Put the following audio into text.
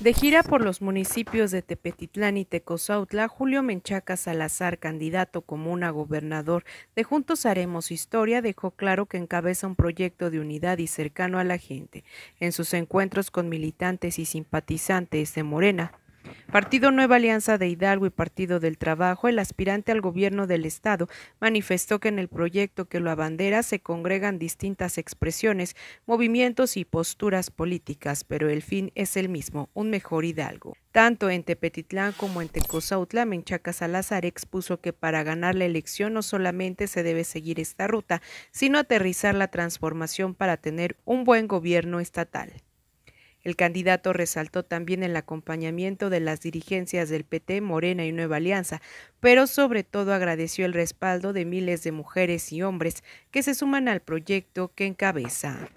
De gira por los municipios de Tepetitlán y Tecozautla, Julio Menchaca Salazar, candidato común a gobernador de Juntos Haremos Historia, dejó claro que encabeza un proyecto de unidad y cercano a la gente. En sus encuentros con militantes y simpatizantes de Morena, Partido Nueva Alianza de Hidalgo y Partido del Trabajo, el aspirante al gobierno del Estado manifestó que en el proyecto que lo abandera se congregan distintas expresiones, movimientos y posturas políticas, pero el fin es el mismo, un mejor Hidalgo. Tanto en Tepetitlán como en Tecozautla, Menchaca Salazar expuso que para ganar la elección no solamente se debe seguir esta ruta, sino aterrizar la transformación para tener un buen gobierno estatal. El candidato resaltó también el acompañamiento de las dirigencias del PT, Morena y Nueva Alianza, pero sobre todo agradeció el respaldo de miles de mujeres y hombres que se suman al proyecto que encabeza.